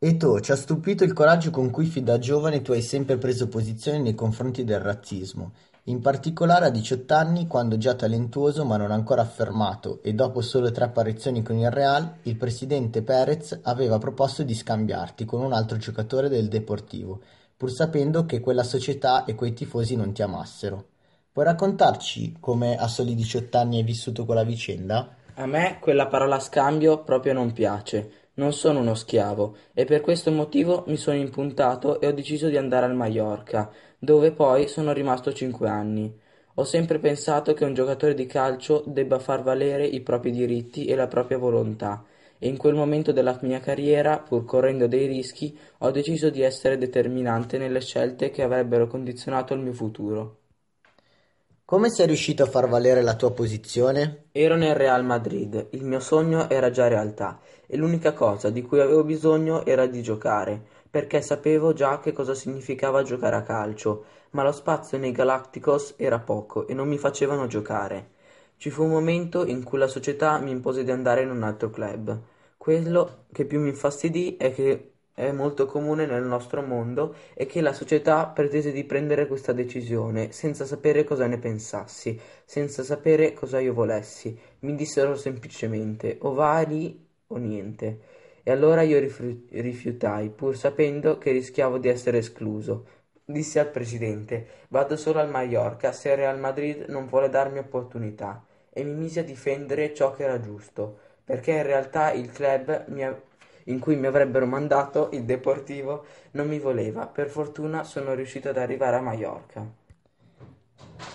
Eto'o ci ha stupito il coraggio con cui fin da giovane tu hai sempre preso posizione nei confronti del razzismo, in particolare a 18 anni quando già talentuoso ma non ancora affermato e dopo solo tre apparizioni con il Real, il presidente Perez aveva proposto di scambiarti con un altro giocatore del Deportivo, pur sapendo che quella società e quei tifosi non ti amassero. Puoi raccontarci come a soli 18 anni hai vissuto quella vicenda? A me quella parola scambio proprio non piace non sono uno schiavo e per questo motivo mi sono impuntato e ho deciso di andare al Mallorca, dove poi sono rimasto cinque anni. Ho sempre pensato che un giocatore di calcio debba far valere i propri diritti e la propria volontà e in quel momento della mia carriera, pur correndo dei rischi, ho deciso di essere determinante nelle scelte che avrebbero condizionato il mio futuro. Come sei riuscito a far valere la tua posizione? Ero nel Real Madrid, il mio sogno era già realtà e l'unica cosa di cui avevo bisogno era di giocare, perché sapevo già che cosa significava giocare a calcio, ma lo spazio nei Galacticos era poco e non mi facevano giocare. Ci fu un momento in cui la società mi impose di andare in un altro club. Quello che più mi infastidì è che molto comune nel nostro mondo e che la società pretese di prendere questa decisione, senza sapere cosa ne pensassi, senza sapere cosa io volessi. Mi dissero semplicemente o vari o niente. E allora io rifi- rifiutai, pur sapendo che rischiavo di essere escluso. Disse al presidente: Vado solo al Mallorca se Real Madrid non vuole darmi opportunità. E mi misi a difendere ciò che era giusto, perché in realtà il club mi, av- in cui mi avrebbero mandato il Deportivo non mi voleva. Per fortuna sono riuscito ad arrivare a Maiorca.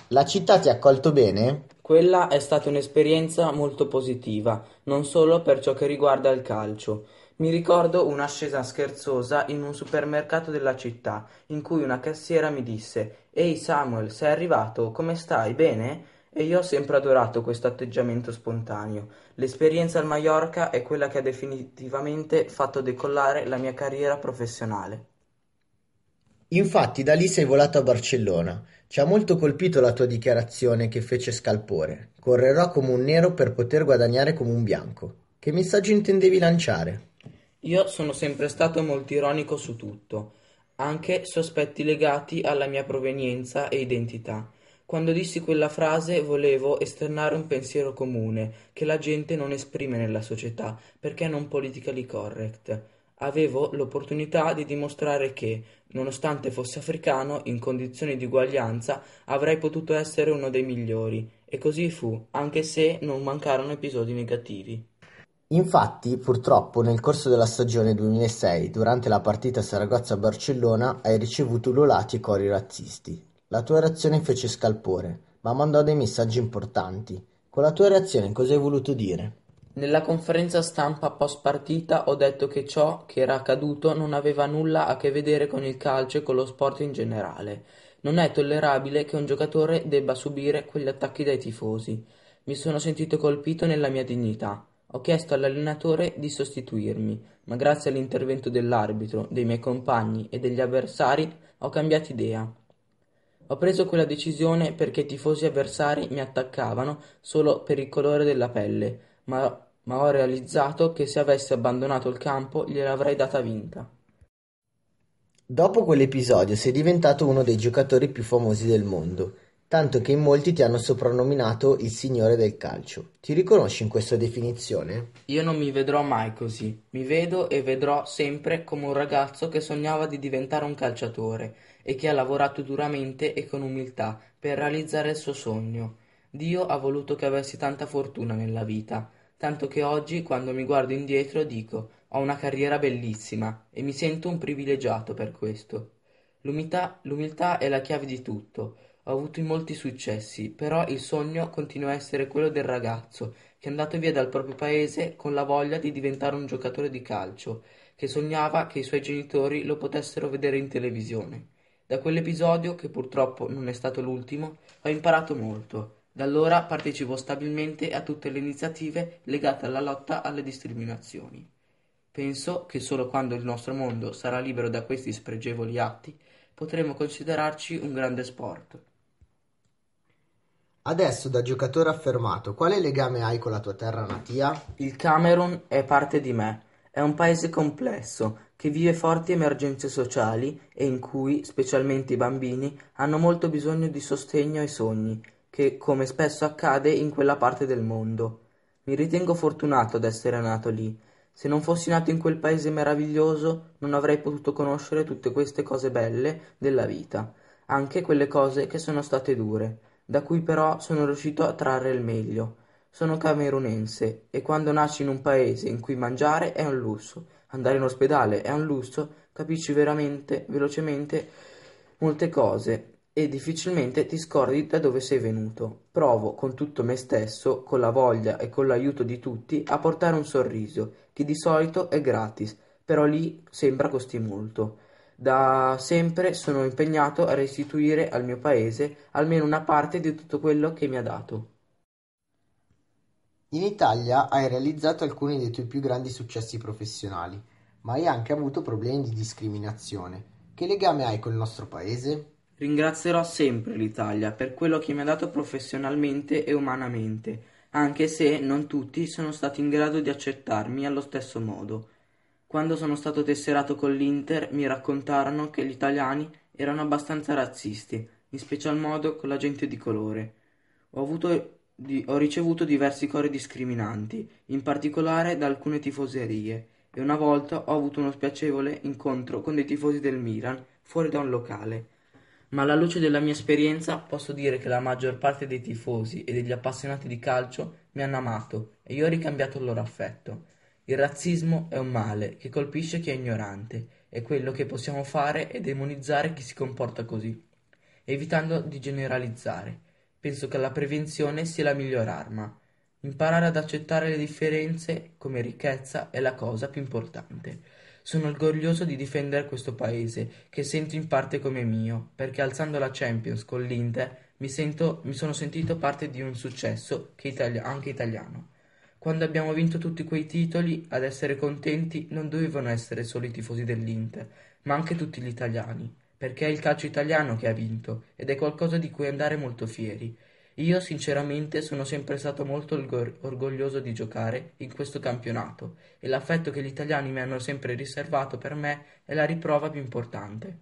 La città ti ha accolto bene? Quella è stata un'esperienza molto positiva, non solo per ciò che riguarda il calcio. Mi ricordo un'ascesa scherzosa in un supermercato della città, in cui una cassiera mi disse: Ehi Samuel, sei arrivato? Come stai? Bene? E io ho sempre adorato questo atteggiamento spontaneo. L'esperienza al Mallorca è quella che ha definitivamente fatto decollare la mia carriera professionale. Infatti da lì sei volato a Barcellona. Ci ha molto colpito la tua dichiarazione che fece scalpore. Correrò come un nero per poter guadagnare come un bianco. Che messaggio intendevi lanciare? Io sono sempre stato molto ironico su tutto, anche su aspetti legati alla mia provenienza e identità. Quando dissi quella frase volevo esternare un pensiero comune, che la gente non esprime nella società, perché non politically correct. Avevo l'opportunità di dimostrare che, nonostante fossi africano, in condizioni di uguaglianza, avrei potuto essere uno dei migliori. E così fu, anche se non mancarono episodi negativi. Infatti, purtroppo, nel corso della stagione 2006, durante la partita Saragozza-Barcellona, hai ricevuto lolati e cori razzisti. La tua reazione fece scalpore, ma mandò dei messaggi importanti. Con la tua reazione cosa hai voluto dire? Nella conferenza stampa post partita ho detto che ciò che era accaduto non aveva nulla a che vedere con il calcio e con lo sport in generale. Non è tollerabile che un giocatore debba subire quegli attacchi dai tifosi. Mi sono sentito colpito nella mia dignità. Ho chiesto all'allenatore di sostituirmi, ma grazie all'intervento dell'arbitro, dei miei compagni e degli avversari ho cambiato idea. Ho preso quella decisione perché i tifosi avversari mi attaccavano solo per il colore della pelle, ma ho realizzato che se avessi abbandonato il campo gliel'avrei data vinta. Dopo quell'episodio sei diventato uno dei giocatori più famosi del mondo tanto che in molti ti hanno soprannominato il signore del calcio. Ti riconosci in questa definizione? Io non mi vedrò mai così. Mi vedo e vedrò sempre come un ragazzo che sognava di diventare un calciatore e che ha lavorato duramente e con umiltà per realizzare il suo sogno. Dio ha voluto che avessi tanta fortuna nella vita, tanto che oggi quando mi guardo indietro dico ho una carriera bellissima e mi sento un privilegiato per questo. L'umiltà, l'umiltà è la chiave di tutto ho avuto molti successi, però il sogno continua a essere quello del ragazzo che è andato via dal proprio paese con la voglia di diventare un giocatore di calcio, che sognava che i suoi genitori lo potessero vedere in televisione. Da quell'episodio, che purtroppo non è stato l'ultimo, ho imparato molto. Da allora partecipo stabilmente a tutte le iniziative legate alla lotta alle discriminazioni. Penso che solo quando il nostro mondo sarà libero da questi spregevoli atti potremo considerarci un grande sport. Adesso da giocatore affermato, quale legame hai con la tua terra natia? Il Camerun è parte di me. È un paese complesso che vive forti emergenze sociali e in cui, specialmente i bambini, hanno molto bisogno di sostegno ai sogni, che, come spesso accade in quella parte del mondo. Mi ritengo fortunato ad essere nato lì. Se non fossi nato in quel paese meraviglioso, non avrei potuto conoscere tutte queste cose belle della vita, anche quelle cose che sono state dure da cui però sono riuscito a trarre il meglio. Sono camerunense e quando nasci in un paese in cui mangiare è un lusso, andare in ospedale è un lusso, capisci veramente velocemente molte cose e difficilmente ti scordi da dove sei venuto. Provo con tutto me stesso, con la voglia e con l'aiuto di tutti, a portare un sorriso, che di solito è gratis, però lì sembra costi molto. Da sempre sono impegnato a restituire al mio paese almeno una parte di tutto quello che mi ha dato. In Italia hai realizzato alcuni dei tuoi più grandi successi professionali, ma hai anche avuto problemi di discriminazione. Che legame hai col nostro paese? Ringrazierò sempre l'Italia per quello che mi ha dato professionalmente e umanamente, anche se non tutti sono stati in grado di accettarmi allo stesso modo. Quando sono stato tesserato con l'Inter mi raccontarono che gli italiani erano abbastanza razzisti, in special modo con la gente di colore. Ho, avuto, di, ho ricevuto diversi cori discriminanti, in particolare da alcune tifoserie, e una volta ho avuto uno spiacevole incontro con dei tifosi del Milan fuori da un locale. Ma alla luce della mia esperienza posso dire che la maggior parte dei tifosi e degli appassionati di calcio mi hanno amato e io ho ricambiato il loro affetto. Il razzismo è un male che colpisce chi è ignorante e quello che possiamo fare è demonizzare chi si comporta così, evitando di generalizzare. Penso che la prevenzione sia la miglior arma. Imparare ad accettare le differenze come ricchezza è la cosa più importante. Sono orgoglioso di difendere questo paese, che sento in parte come mio, perché alzando la Champions con l'Inter mi, sento, mi sono sentito parte di un successo itali- anche italiano. Quando abbiamo vinto tutti quei titoli, ad essere contenti non dovevano essere solo i tifosi dell'Inter, ma anche tutti gli italiani, perché è il calcio italiano che ha vinto ed è qualcosa di cui andare molto fieri. Io sinceramente sono sempre stato molto orgoglioso di giocare in questo campionato e l'affetto che gli italiani mi hanno sempre riservato per me è la riprova più importante.